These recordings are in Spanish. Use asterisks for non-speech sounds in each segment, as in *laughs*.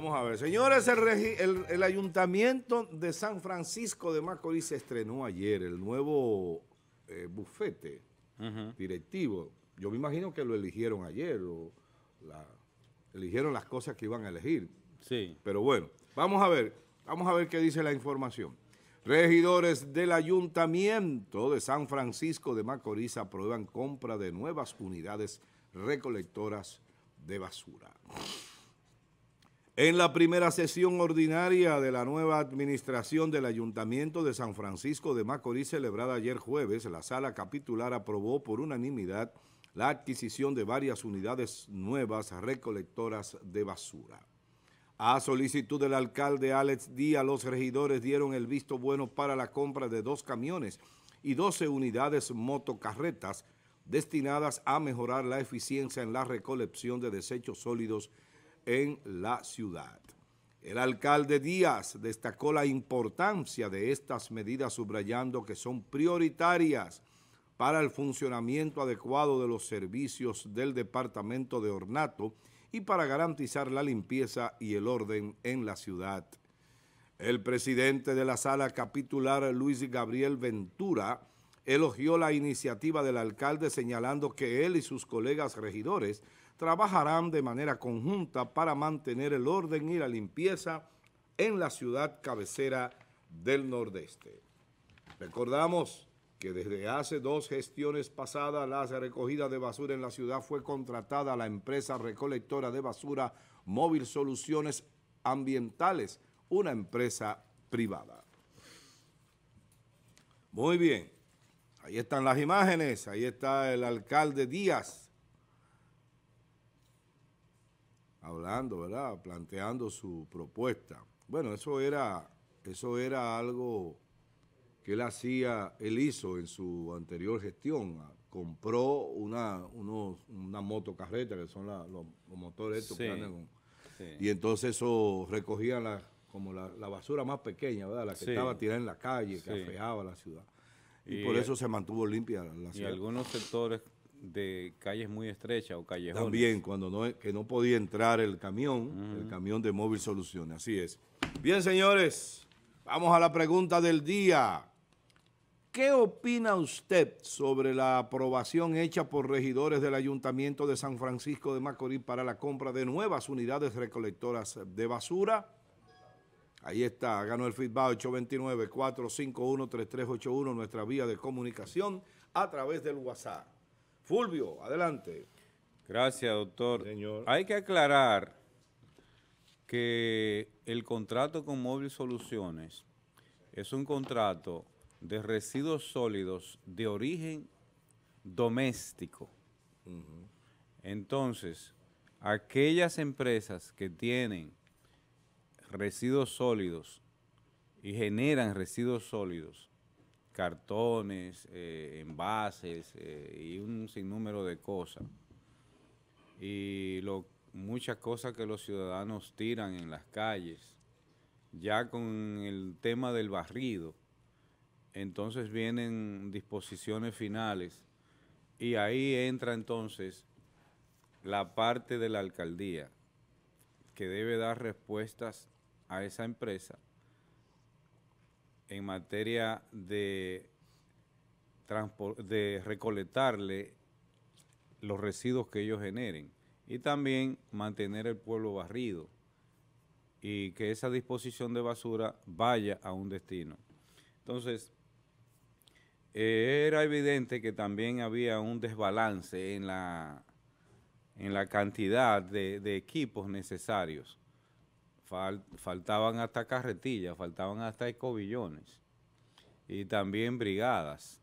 Vamos a ver, señores, el, Ayuntamiento de San Francisco de Macorís se estrenó ayer el nuevo eh, bufete directivo. Yo me imagino que lo eligieron ayer, eligieron las cosas que iban a elegir. Sí. Pero bueno, vamos a ver, vamos a ver qué dice la información. Regidores del Ayuntamiento de San Francisco de Macorís aprueban compra de nuevas unidades recolectoras de basura. En la primera sesión ordinaria de la nueva administración del Ayuntamiento de San Francisco de Macorís, celebrada ayer jueves, la sala capitular aprobó por unanimidad la adquisición de varias unidades nuevas recolectoras de basura. A solicitud del alcalde Alex Díaz, los regidores dieron el visto bueno para la compra de dos camiones y 12 unidades motocarretas destinadas a mejorar la eficiencia en la recolección de desechos sólidos en la ciudad. El alcalde Díaz destacó la importancia de estas medidas subrayando que son prioritarias para el funcionamiento adecuado de los servicios del departamento de Ornato y para garantizar la limpieza y el orden en la ciudad. El presidente de la sala capitular, Luis Gabriel Ventura, elogió la iniciativa del alcalde señalando que él y sus colegas regidores trabajarán de manera conjunta para mantener el orden y la limpieza en la ciudad cabecera del Nordeste. Recordamos que desde hace dos gestiones pasadas la recogida de basura en la ciudad fue contratada a la empresa recolectora de basura Móvil Soluciones Ambientales, una empresa privada. Muy bien, ahí están las imágenes, ahí está el alcalde Díaz, hablando, ¿verdad? Planteando su propuesta. Bueno, eso era, eso era algo que él hacía, él hizo en su anterior gestión. Ah, compró una, unos, una motocarreta, que son los, motores estos que Y entonces eso recogía la, como la, basura más pequeña, ¿verdad? La que estaba tirada en la calle, que afeaba la ciudad. Y, y por eso se mantuvo limpia la ciudad. Y algunos sectores de calles muy estrechas o callejones. También, cuando no, que no podía entrar el camión, el camión de Móvil Soluciones, así es. Bien, señores, vamos a la pregunta del día. ¿Qué opina usted sobre la aprobación hecha por regidores del Ayuntamiento de San Francisco de Macorís para la compra de nuevas unidades recolectoras de basura? Ahí está, ganó el feedback 829-451-3381, nuestra vía de comunicación a través del WhatsApp. Fulvio, adelante. Gracias, doctor. Señor. Hay que aclarar que el contrato con Móvil Soluciones es un contrato de residuos sólidos de origen doméstico. Entonces, aquellas empresas que tienen residuos sólidos y generan residuos sólidos cartones, eh, envases eh, y un sinnúmero de cosas. Y lo, muchas cosas que los ciudadanos tiran en las calles, ya con el tema del barrido. Entonces vienen disposiciones finales y ahí entra entonces la parte de la alcaldía que debe dar respuestas a esa empresa en materia de, de recolectarle los residuos que ellos generen y también mantener el pueblo barrido y que esa disposición de basura vaya a un destino. Entonces, eh, era evidente que también había un desbalance en la, en la cantidad de equipos necesarios faltaban hasta carretillas, faltaban hasta escobillones y también brigadas.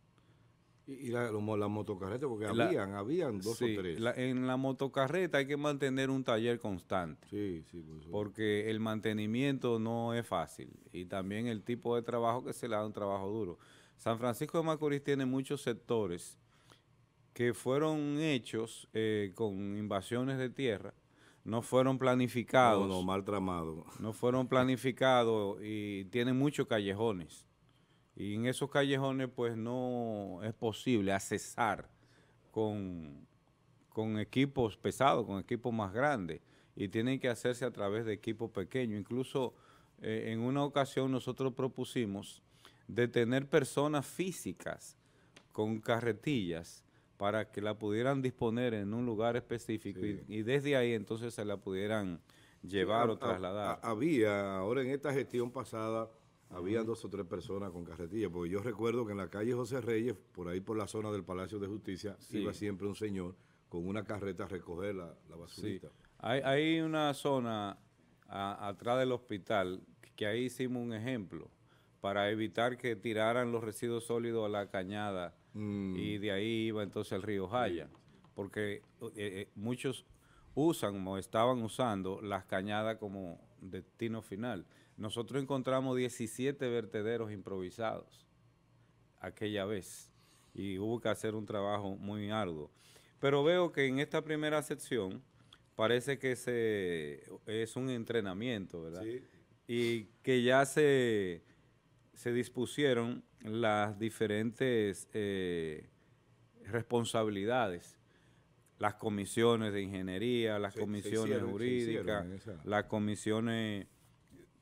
Y, la, la motocarreta, porque habían, habían dos o tres. en la motocarreta hay que mantener un taller constante. Sí, sí, Porque el mantenimiento no es fácil. Y también el tipo de trabajo que se le da un trabajo duro. San Francisco de Macorís tiene muchos sectores que fueron hechos eh, con invasiones de tierra no fueron planificados. No, no, mal tramado. No fueron planificados y tienen muchos callejones. Y en esos callejones pues no es posible accesar con, con equipos pesados, con equipos más grandes. Y tienen que hacerse a través de equipos pequeños. Incluso eh, en una ocasión nosotros propusimos detener personas físicas con carretillas para que la pudieran disponer en un lugar específico y, desde ahí entonces se la pudieran llevar o trasladar. había, ahora en esta gestión pasada, había dos o tres personas con carretilla, porque yo recuerdo que en la calle José Reyes, por ahí por la zona del Palacio de Justicia, iba siempre un señor con una carreta a recoger la, basura. basurita. Hay, una zona atrás del hospital que ahí hicimos un ejemplo para evitar que tiraran los residuos sólidos a la cañada Mm. Y de ahí iba entonces el río Jaya, porque eh, eh, muchos usan o estaban usando las cañadas como destino final. Nosotros encontramos 17 vertederos improvisados aquella vez y hubo que hacer un trabajo muy arduo. Pero veo que en esta primera sección parece que se, es un entrenamiento, ¿verdad? Sí. Y que ya se se dispusieron las diferentes eh, responsabilidades, las comisiones de ingeniería, las comisiones jurídicas, las comisiones,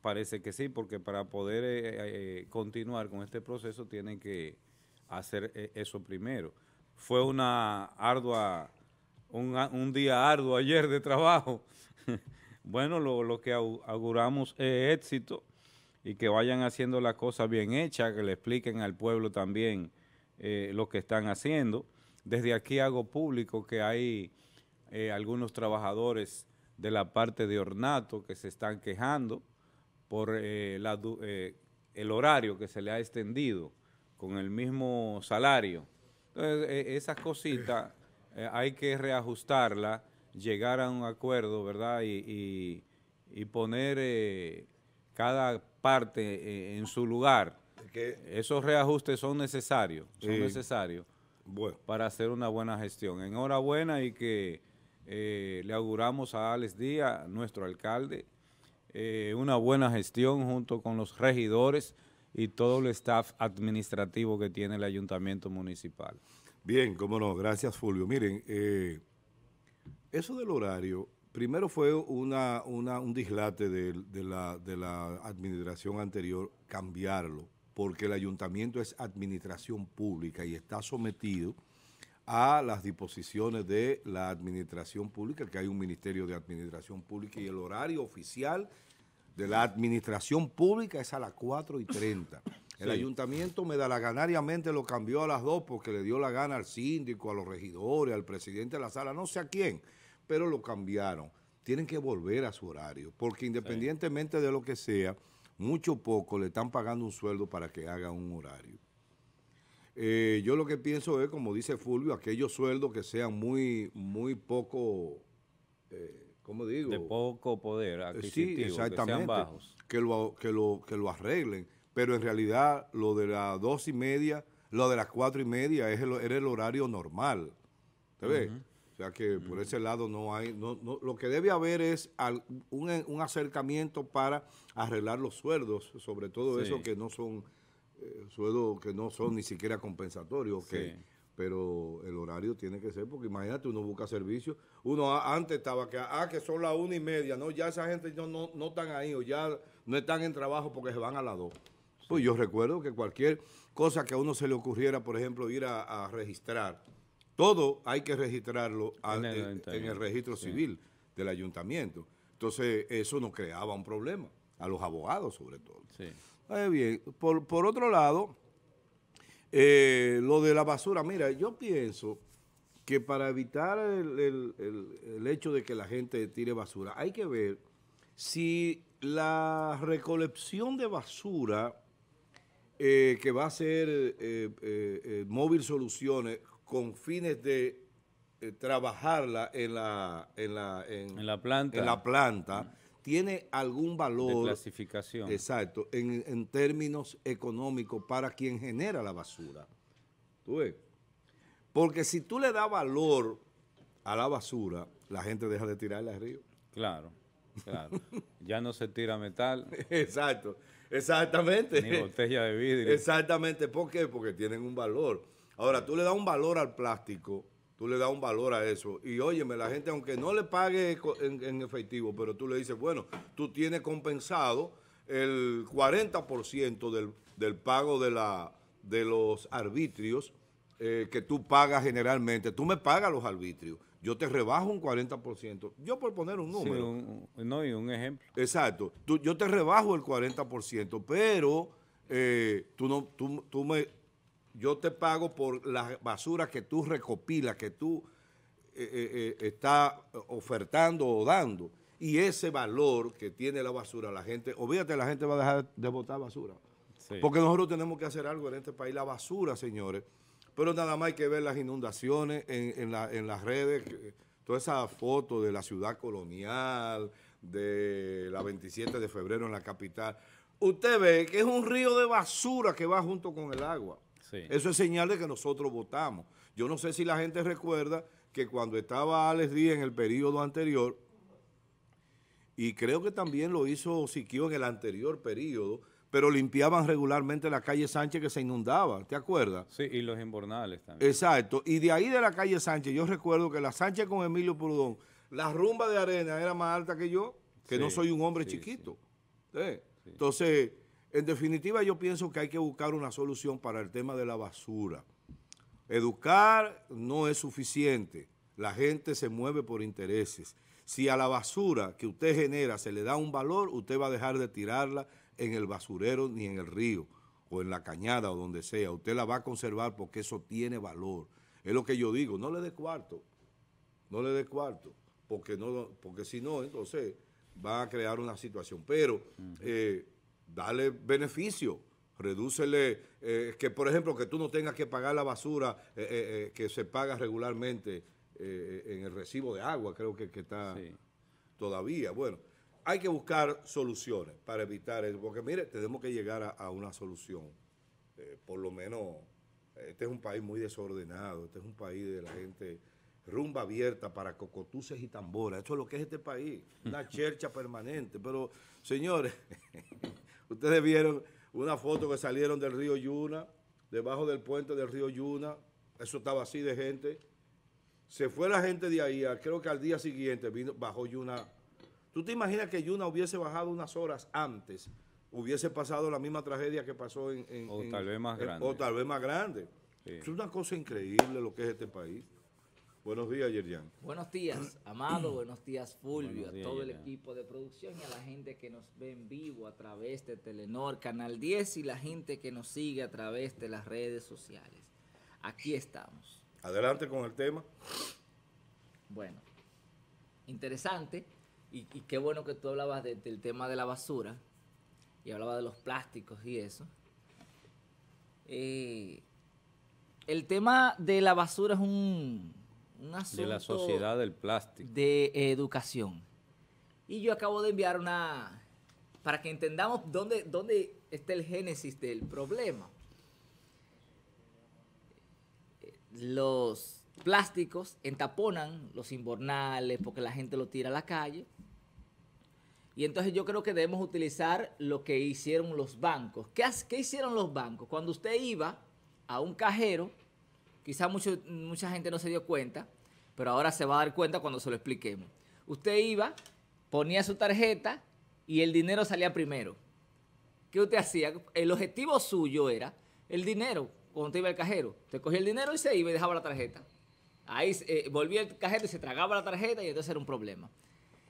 parece que sí, porque para poder eh, eh, continuar con este proceso tienen que hacer eso primero. Fue una ardua, un, día arduo ayer de trabajo. *laughs* bueno, lo, lo que auguramos es éxito y que vayan haciendo las cosas bien hechas, que le expliquen al pueblo también eh, lo que están haciendo. Desde aquí hago público que hay eh, algunos trabajadores de la parte de ornato que se están quejando por eh, el horario que se le ha extendido con el mismo salario. Entonces, e, esas cositas hay que reajustarlas, llegar a un acuerdo, ¿verdad? y, y poner cada parte eh, en su lugar. Esos reajustes son necesarios, son necesarios para hacer una buena gestión. Enhorabuena y que eh, le auguramos a Alex Díaz, nuestro alcalde, eh, una buena gestión junto con los regidores y todo el staff administrativo que tiene el ayuntamiento municipal. Bien, cómo no, gracias Fulvio. Miren, eso del horario Primero fue un dislate de, la, administración anterior cambiarlo, porque el ayuntamiento es administración pública y está sometido a las disposiciones de la administración pública, que hay un ministerio de administración pública y el horario oficial de la administración pública es a las 4 y 30. El ayuntamiento da la ganariamente lo cambió a las 2 porque le dio la gana al síndico, a los regidores, al presidente de la sala, no sé a quién pero lo cambiaron. Tienen que volver a su horario, porque independientemente de lo que sea, mucho poco le están pagando un sueldo para que haga un horario. Eh, yo lo que pienso es, como dice Fulvio, aquellos sueldos que sean muy, muy poco, eh, ¿cómo digo? De poco poder eh, sí, exactamente, que sean Que lo, que, lo, que lo arreglen, pero en realidad lo de las dos y media, lo de las cuatro y media es el, era el horario normal, ¿te sea que por ese lado no hay, lo que debe haber es un, acercamiento para arreglar los sueldos, sobre todo esos eso que no son eh, sueldos que no son ni siquiera compensatorios, pero el horario tiene que ser, porque imagínate, uno busca servicio, uno antes estaba que, ah, que son las una y media, no, ya esa gente no, no, no están ahí o ya no están en trabajo porque se van a las dos. Pues yo recuerdo que cualquier cosa que a uno se le ocurriera, por ejemplo, ir a registrar, todo hay que registrarlo en, el, registro civil del ayuntamiento. Entonces, eso nos creaba un problema, a los abogados sobre todo. Sí. Eh, bien, por, otro lado, eh, lo de la basura, mira, yo pienso que para evitar el, hecho de que la gente tire basura, hay que ver si la recolección de basura... Eh, que va a ser Móvil Soluciones con fines de eh, trabajarla en la, en la, en, la planta, en la planta tiene algún valor. clasificación. Exacto, en, en, términos económicos para quien genera la basura. ¿Tú Porque si tú le das valor a la basura, la gente deja de tirarla al río. Claro, claro. ya no se tira metal. *laughs* Exacto, exactamente. Ni botella de vidrio. Exactamente, ¿por qué? Porque tienen un valor. Ahora, tú le das un valor al plástico, tú le das un valor a eso. Y óyeme, la gente, aunque no le pague en, efectivo, pero tú le dices, bueno, tú tienes compensado el 40% del, del, pago de, la, de los arbitrios eh, que tú pagas generalmente. Tú me pagas los arbitrios yo te rebajo un 40%. Yo por poner un número. no, y un ejemplo. Exacto. yo te rebajo el 40%, pero eh, tú, no, tú, tú, me, yo te pago por la basura que tú recopilas, que tú eh, eh, eh, estás ofertando o dando. Y ese valor que tiene la basura, la gente, obviamente la gente va a dejar de botar basura. Porque nosotros tenemos que hacer algo en este país. La basura, señores. Pero nada más hay que ver las inundaciones en, en las redes. Toda esa foto de la ciudad colonial, de la 27 de febrero en la capital. Usted ve que es un río de basura que va junto con el agua. Eso es señal de que nosotros votamos. Yo no sé si la gente recuerda que cuando estaba Alex Díaz en el periodo anterior, y creo que también lo hizo Siquio en el anterior periodo, pero limpiaban regularmente la calle Sánchez que se inundaba, ¿te acuerdas? Sí, y los embornales también. Exacto, y de ahí de la calle Sánchez, yo recuerdo que la Sánchez con Emilio Prudón, la rumba de arena era más alta que yo, que no soy un hombre chiquito. ¿Eh? Entonces, en definitiva, yo pienso que hay que buscar una solución para el tema de la basura. Educar no es suficiente. La gente se mueve por intereses. Si a la basura que usted genera se le da un valor, usted va a dejar de tirarla en el basurero ni en el río o en la cañada o donde sea. Usted la va a conservar porque eso tiene valor. Es lo que yo digo, no le dé cuarto, no le dé cuarto, porque, no, porque si no, entonces va a crear una situación. Pero dale beneficio, redúcele, eh, que por ejemplo que tú no tengas que pagar la basura eh, eh, que se paga regularmente en el recibo de agua, creo que, está todavía. Bueno, hay que buscar soluciones para evitar eso, porque mire, tenemos que llegar a, una solución, por lo menos, este es un país muy desordenado, este es un país de la gente rumba abierta para cocotuces y tamboras. Esto es lo que es este país, una *laughs* chercha permanente. Pero, señores, *laughs* Ustedes vieron una foto que salieron del río Yuna, debajo del puente del río Yuna, eso estaba así de gente. Se fue la gente de ahí, creo que al día siguiente vino, bajó Yuna. ¿Tú te imaginas que Yuna hubiese bajado unas horas antes? Hubiese pasado la misma tragedia que pasó en... o tal vez más grande. O tal vez más grande. Es una cosa increíble lo que es este país. Buenos días, Yerian. Buenos días, *clears throat* Amado. *clears throat* Buenos días, Fulvio. a todo el equipo de producción y a la gente que nos ve en vivo a través de Telenor, Canal 10 y la gente que nos sigue a través de las redes sociales. Aquí estamos. Adelante con el tema. Bueno, interesante. Y, qué bueno que tú hablabas del tema de la basura y hablabas de los plásticos y eso. Eh, el tema de la basura es un de la sociedad del plástico. De educación. Y yo acabo de enviar una para que entendamos dónde, dónde está el génesis del problema. Los plásticos entaponan los inbornales porque la gente lo tira a la calle. Y entonces yo creo que debemos utilizar lo que hicieron los bancos. ¿Qué, ¿Qué hicieron los bancos? Cuando usted iba a un cajero, Quizás mucha gente no se dio cuenta, pero ahora se va a dar cuenta cuando se lo expliquemos. Usted iba, ponía su tarjeta y el dinero salía primero. ¿Qué usted hacía? El objetivo suyo era el dinero cuando usted iba al cajero. Usted cogía el dinero y se iba y dejaba la tarjeta. Ahí eh, volvía el cajero y se tragaba la tarjeta y entonces era un problema.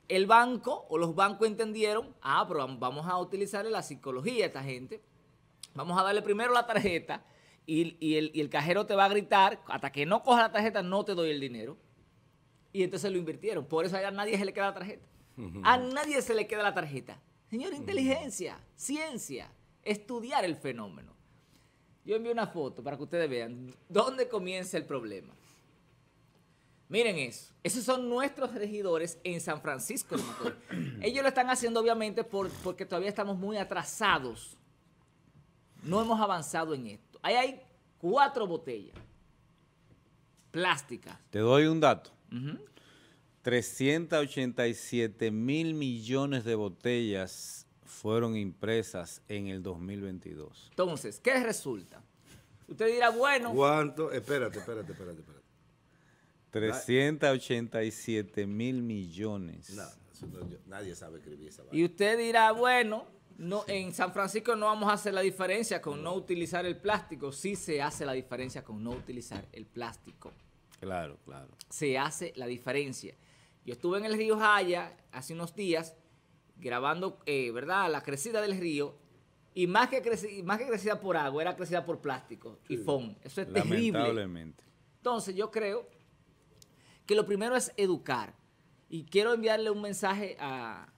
El banco o los bancos entendieron, ah, pero vamos a utilizarle la psicología a esta gente. Vamos a darle primero la tarjeta y, el, cajero te va a gritar, hasta que no coja la tarjeta no te doy el dinero. Y entonces lo invirtieron. Por eso a nadie se le queda la tarjeta. A nadie se le queda la tarjeta. Señor, inteligencia, ciencia, estudiar el fenómeno. Yo envío una foto para que ustedes vean dónde comienza el problema. Miren eso. Esos son nuestros regidores en San Francisco. *coughs* Ellos lo están haciendo obviamente porque todavía estamos muy atrasados. No hemos avanzado en esto. Ahí hay cuatro botellas plásticas. Te doy un dato. 387 mil millones de botellas fueron impresas en el 2022. Entonces, ¿qué resulta? Usted dirá, bueno... ¿Cuánto? Espérate, espérate, espérate, espérate. 387 mil millones. nadie sabe escribir esa barra. Y usted dirá, bueno, no, En San Francisco no vamos a hacer la diferencia con no utilizar el plástico. Sí se hace la diferencia con no utilizar el plástico. Claro, claro. Se hace la diferencia. Yo estuve en el río Jaya hace unos días grabando, eh, ¿verdad? La crecida del río. Y más que, más que crecida por agua, era crecida por plástico y foam. Eso es terrible. Lamentablemente. Entonces, yo creo que lo primero es educar. Y quiero enviarle un mensaje a,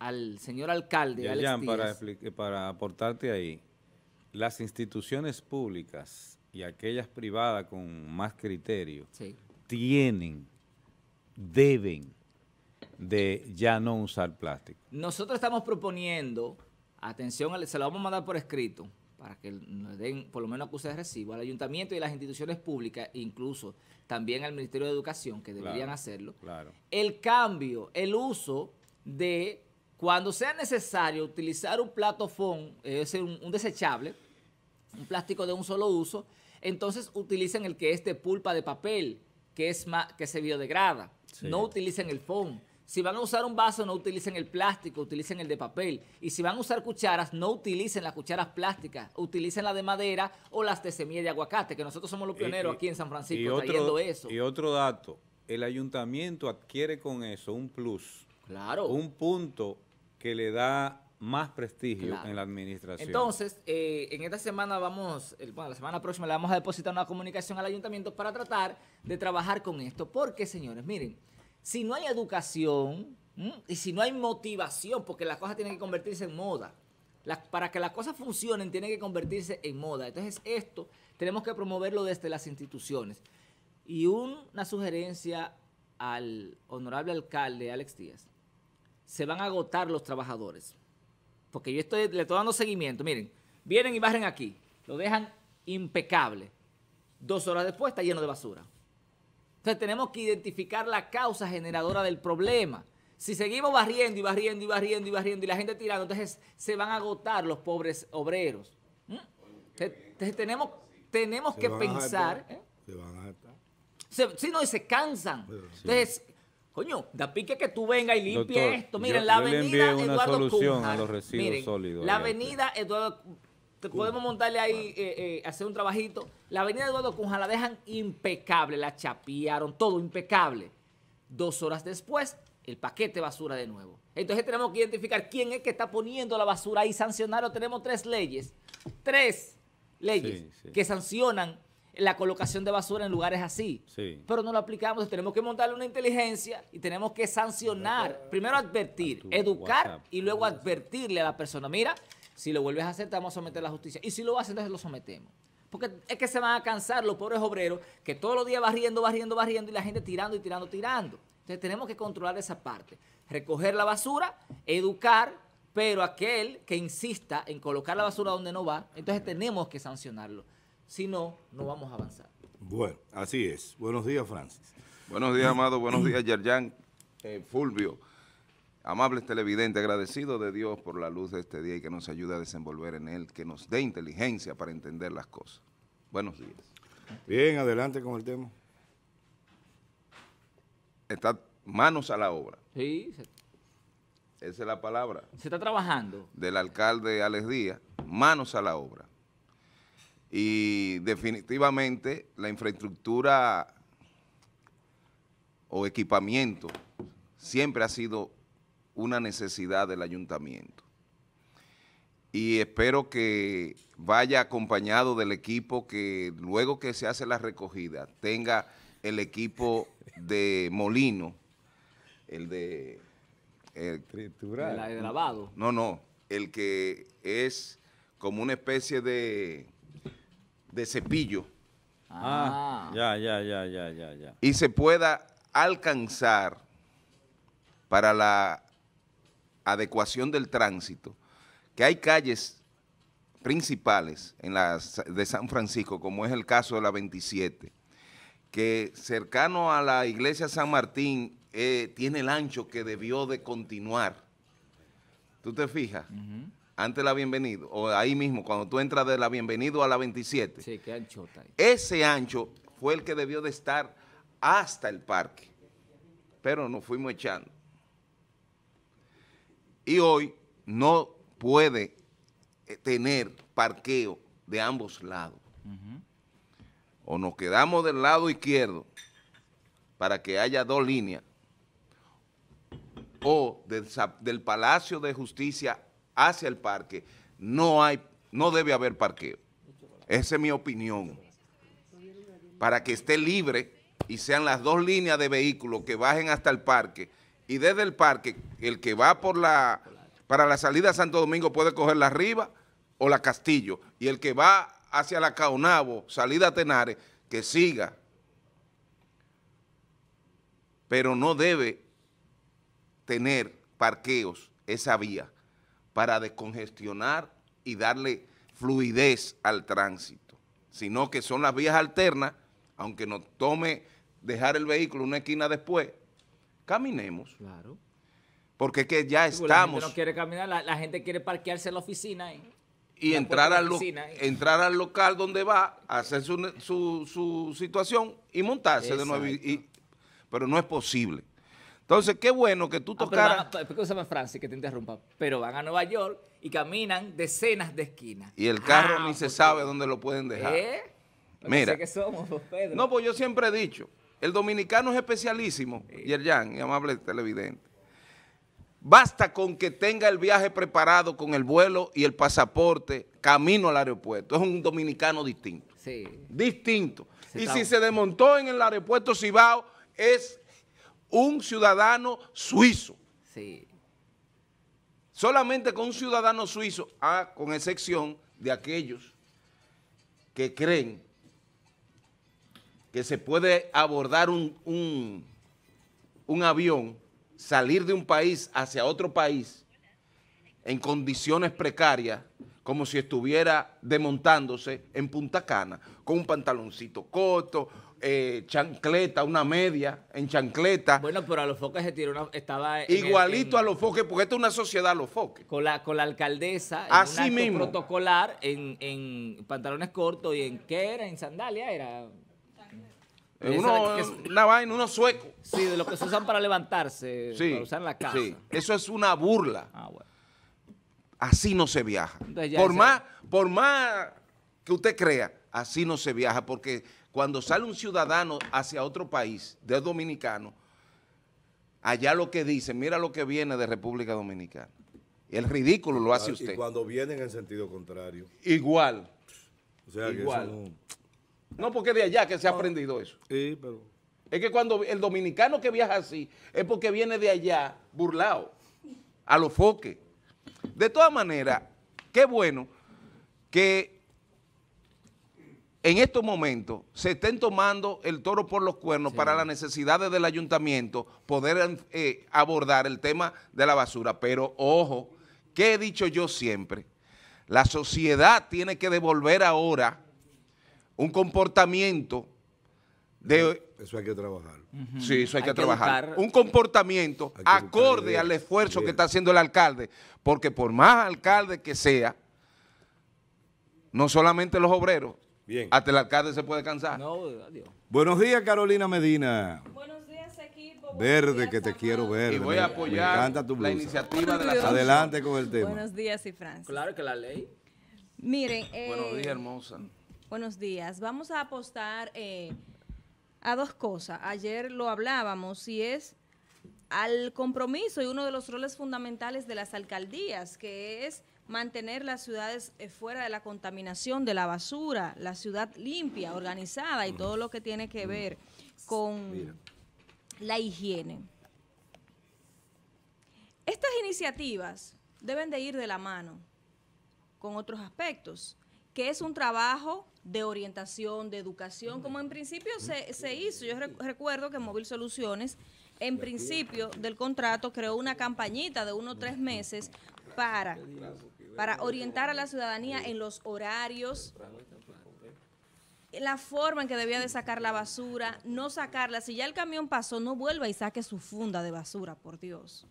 al señor alcalde. Alex para, eh, para aportarte ahí, las instituciones públicas y aquellas privadas con más criterio tienen, deben de ya no usar plástico. Nosotros estamos proponiendo, atención, se lo vamos a mandar por escrito, para que nos den por lo menos acuse de recibo al ayuntamiento y las instituciones públicas, incluso también al Ministerio de Educación, que deberían hacerlo, el cambio, el uso de cuando sea necesario utilizar un plato foam, eh, es un, un desechable, un plástico de un solo uso, entonces utilicen el que es de pulpa de papel, que, es que se biodegrada. No utilicen el foam. Si van a usar un vaso, no utilicen el plástico, utilicen el de papel. Y si van a usar cucharas, no utilicen las cucharas plásticas, utilicen las de madera o las de semilla de aguacate, que nosotros somos los eh, pioneros aquí en San Francisco trayendo eso. Y otro dato, el ayuntamiento adquiere con eso un plus. Claro. Un punto que le da más prestigio en la administración. Entonces, eh, en esta semana vamos, bueno, la semana próxima le vamos a depositar una comunicación al ayuntamiento para tratar de trabajar con esto. Porque, señores, miren, si no hay educación y si no hay motivación, porque las cosas tienen que convertirse en moda, para que las cosas funcionen tienen que convertirse en moda. Entonces, esto tenemos que promoverlo desde las instituciones. Y una sugerencia al honorable alcalde Alex Díaz se van a agotar los trabajadores. Porque yo estoy, le estoy dando seguimiento. Miren, vienen y barren aquí. Lo dejan impecable. Dos horas después está lleno de basura. Entonces tenemos que identificar la causa generadora del problema. Si seguimos barriendo y barriendo y barriendo y barriendo y la gente tirando, entonces se van a agotar los pobres obreros. ¿Mm? Entonces tenemos, tenemos que pensar... ¿eh? Se van a si no, y se cansan. Entonces, Coño, da pique que tú venga y limpie esto. Miren, la avenida Eduardo solución La avenida Eduardo te podemos montarle ahí, eh, eh, hacer un trabajito. La avenida Eduardo Cunha la dejan impecable, la chapearon, todo impecable. Dos horas después, el paquete basura de nuevo. Entonces tenemos que identificar quién es que está poniendo la basura ahí, sancionarlo. Tenemos tres leyes, tres leyes que sancionan la colocación de basura en lugares así. Sí. Pero no lo aplicamos, tenemos que montarle una inteligencia y tenemos que sancionar, primero advertir, educar y luego advertirle a la persona, mira, si lo vuelves a hacer te vamos a someter a la justicia. Y si lo haces, entonces lo sometemos. Porque es que se van a cansar los pobres obreros que todos los días barriendo, barriendo, barriendo y la gente tirando y tirando, tirando. Entonces tenemos que controlar esa parte. Recoger la basura, educar, pero aquel que insista en colocar la basura donde no va, entonces tenemos que sancionarlo. Si no, no vamos a avanzar. Bueno, así es. Buenos días, Francis. Buenos días, Amado. Buenos días, Yerjan. Eh, Fulvio. Amables televidentes, agradecido de Dios por la luz de este día y que nos ayude a desenvolver en él, que nos dé inteligencia para entender las cosas. Buenos días. Bien, adelante con el tema. Está manos a la obra. Sí. Esa es la palabra. Se está trabajando. Del alcalde Alex Díaz, manos a la obra y definitivamente la infraestructura o equipamiento siempre ha sido una necesidad del ayuntamiento. Y espero que vaya acompañado del equipo que luego que se hace la recogida tenga el equipo de Molino, el de... El, No, no, el que es como una especie de de cepillo. Ah. ah, ya, ya, ya, ya, ya, ya. Y se pueda alcanzar para la adecuación del tránsito, que hay calles principales en de San Francisco, como es el caso de la 27, que cercano a la iglesia San Martín eh, tiene el ancho que debió de continuar. ¿Tú te fijas? antes la bienvenido, o ahí mismo, cuando tú entras de la bienvenido a la 27. Sí, qué ancho Ese ancho fue el que debió de estar hasta el parque, pero nos fuimos echando. Y hoy no puede eh, tener parqueo de ambos lados. O nos quedamos del lado izquierdo para que haya dos líneas, o del, del Palacio de Justicia hacia el parque, no, hay, no debe haber parqueo. Esa es mi opinión. Para que esté libre y sean las dos líneas de vehículos que bajen hasta el parque y desde el parque, el que va por la, para la salida a Santo Domingo puede coger la Riva o la Castillo y el que va hacia la Caonabo, salida a Tenares, que siga. Pero no debe tener parqueos esa vía para descongestionar y darle fluidez al tránsito, sino que son las vías alternas, aunque nos tome dejar el vehículo una esquina después, caminemos. Claro. Porque que ya estamos... La gente no quiere caminar, la, gente quiere parquearse en la oficina. y entrar al, entrar al local donde va hacer su, situación y montarse de nuevo. pero no es posible. Entonces, qué bueno que tú ah, tocaras... Escúchame, Francis, que te interrumpa. Pero van a Nueva York y caminan decenas de esquinas. Y el carro ah, ni se pues sabe dónde lo pueden dejar. ¿Eh? Mira. Sé que somos, pues, Pedro. No, pues yo siempre he dicho, el dominicano es especialísimo, el Yerjan, y amable televidente. Basta con que tenga el viaje preparado con el vuelo y el pasaporte camino al aeropuerto. Es un dominicano distinto. Sí. Distinto. y si se desmontó en el aeropuerto Cibao, es un ciudadano suizo. Sí. Solamente con un ciudadano suizo, ah, con excepción de aquellos que creen que se puede abordar un, un, un avión, salir de un país hacia otro país en condiciones precarias, como si estuviera desmontándose en Punta Cana, con un pantaloncito corto, eh, chancleta, una media en chancleta. Bueno, pero a los foques se tiró una, estaba igualito a los foques, porque esto es una sociedad a los foques. Con la, con la alcaldesa, en un mismo. protocolar, en, pantalones cortos y en qué era, en sandalia era. Uno, una vaina, unos suecos. Sí, de los que se usan para levantarse, sí, para usar en la casa. Eso es una burla. Ah, así no se viaja. Por más, por más que usted crea, así no se viaja, porque cuando sale un ciudadano hacia otro país, de dominicano, allá lo que dice, mira lo que viene de República Dominicana. El ridículo lo hace ah, usted. Y cuando vienen en sentido contrario. Igual. O sea, Igual. Que no... no... porque de allá que se ha aprendido eso. Ah, sí, pero... Es que cuando el dominicano que viaja así es porque viene de allá burlado, a los foques. De todas maneras, qué bueno que en estos momentos se estén tomando el toro por los cuernos para las necesidades del ayuntamiento poder eh, abordar el tema de la basura. Pero ojo, qué he dicho yo siempre, la sociedad tiene que devolver ahora un comportamiento de... Eso hay que trabajar. Sí, eso hay, que, trabajar. un comportamiento acorde al esfuerzo que está haciendo el alcalde, porque por más alcalde que sea, no solamente los obreros, Bien. Hasta el alcalde se puede cansar. No, adiós. Buenos días, Carolina Medina. Buenos días, equipo. Verde, que te quiero ver. Y voy a apoyar la iniciativa de la Adelante con el tema. Buenos días, Francis. Claro que la ley. Miren. Eh, buenos días, hermosa. Buenos días. Vamos a apostar eh, a dos cosas. Ayer lo hablábamos y es al compromiso y uno de los roles fundamentales de las alcaldías, que es mantener las ciudades eh, fuera de la contaminación, de la basura, la ciudad limpia, organizada y todo lo que tiene que mm. ver con la higiene. Estas iniciativas deben de ir de la mano con otros aspectos, que es un trabajo de orientación, de educación, como en principio se, hizo. Yo recuerdo que Móvil Soluciones, en principio del contrato, creó una campañita de uno o tres meses para para orientar a la ciudadanía en los horarios, la forma en que debía de sacar la basura, no sacarla. Si ya el camión pasó, no vuelva y saque su funda de basura, por Dios.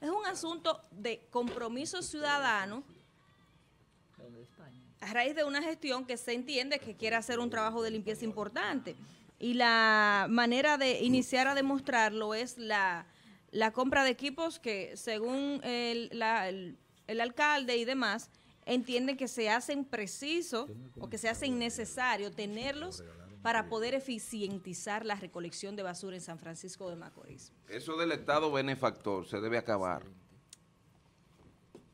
Es un asunto de compromiso ciudadano a raíz de una gestión que se entiende que quiere hacer un trabajo de limpieza importante. Y la manera de iniciar a demostrarlo es la, compra de equipos que, según la, el el alcalde y demás, entienden que se hacen preciso o que se hace innecesario tenerlos para poder eficientizar la recolección de basura en San Francisco de Macorís. Eso del Estado benefactor se debe acabar.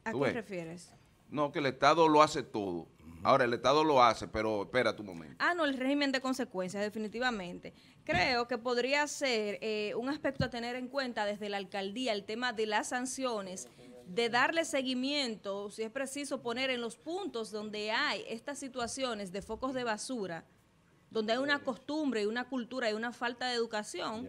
¿A qué refieres? No, que el Estado lo hace todo. Ahora, el Estado lo hace, pero espera tu momento. Ah, no, el régimen de consecuencias, definitivamente. Creo que podría ser eh, un aspecto a tener en cuenta desde la alcaldía, el tema de las sanciones de darle seguimiento, si es preciso poner en los puntos donde hay estas situaciones de focos de basura, donde hay una costumbre y una cultura y una falta de educación,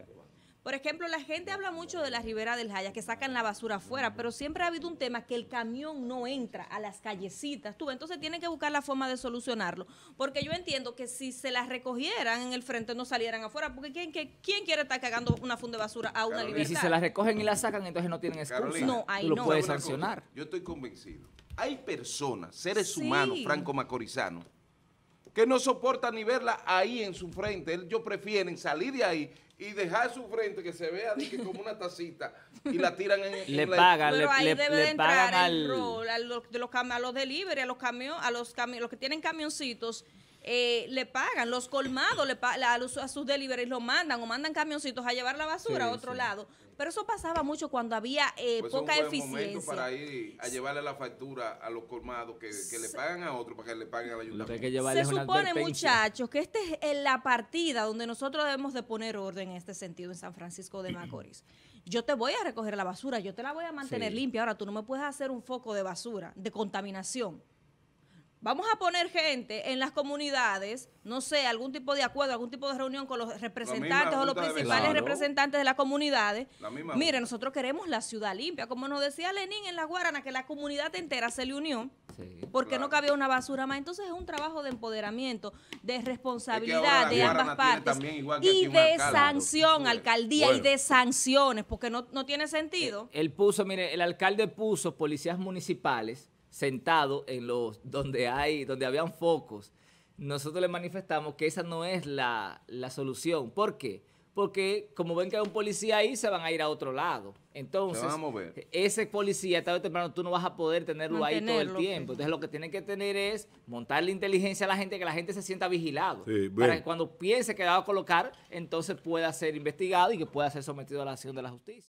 por ejemplo, la gente habla mucho de la Ribera del Jaya, que sacan la basura afuera, pero siempre ha habido un tema que el camión no entra a las callecitas. Tú, entonces tienen que buscar la forma de solucionarlo. Porque yo entiendo que si se las recogieran en el frente, no salieran afuera. Porque ¿quién, quién quiere estar cagando una funda de basura a una libertad? Y si se las recogen y las sacan, entonces no tienen excusa. no, ahí no. lo puedes sancionar. Yo estoy convencido. Hay personas, seres humanos, franco Macorizano, que no soportan ni verla ahí en su frente. Ellos prefieren salir de ahí y dejar su frente que se vea como una tacita y la tiran en, el le pagan le, de pagan a los, de los, a los delivery a los camiones a los que tienen camioncitos eh, le pagan los colmados le a, sus deliveries lo mandan o mandan camioncitos a llevar la basura a otro lado pero eso pasaba mucho cuando había eh, pues poca eficiencia. para ir a llevarle la factura a los colmados que, le pagan a otro para que le paguen al ayuntamiento. Se supone, muchachos, que esta es eh, la partida donde nosotros debemos de poner orden en este sentido en San Francisco de *clears throat* Macorís. yo te voy a recoger la basura, yo te la voy a mantener limpia. Ahora, tú no me puedes hacer un foco de basura, de contaminación vamos a poner gente en las comunidades, no sé, algún tipo de acuerdo, algún tipo de reunión con los representantes o los principales representantes de las comunidades. Mire, nosotros queremos la ciudad limpia. Como nos decía Lenín en La Guarana, que la comunidad entera se le unió porque no cabía una basura más. Entonces es un trabajo de empoderamiento, de responsabilidad de ambas partes y de sanción, alcaldía y de sanciones, porque no, tiene sentido. Eh, puso, mire, el alcalde puso policías municipales sentado en los donde hay, donde habían focos, nosotros le manifestamos que esa no es la, la solución. ¿Por qué? Porque como ven que hay un policía ahí, se van a ir a otro lado. Entonces, a ese policía, tarde o temprano, tú no vas a poder tenerlo ahí todo el pues. tiempo. Entonces, lo que tienen que tener es montar la inteligencia a la gente, que la gente se sienta vigilado. para que cuando piense que va a colocar, entonces pueda ser investigado y que pueda ser sometido a la acción de la justicia.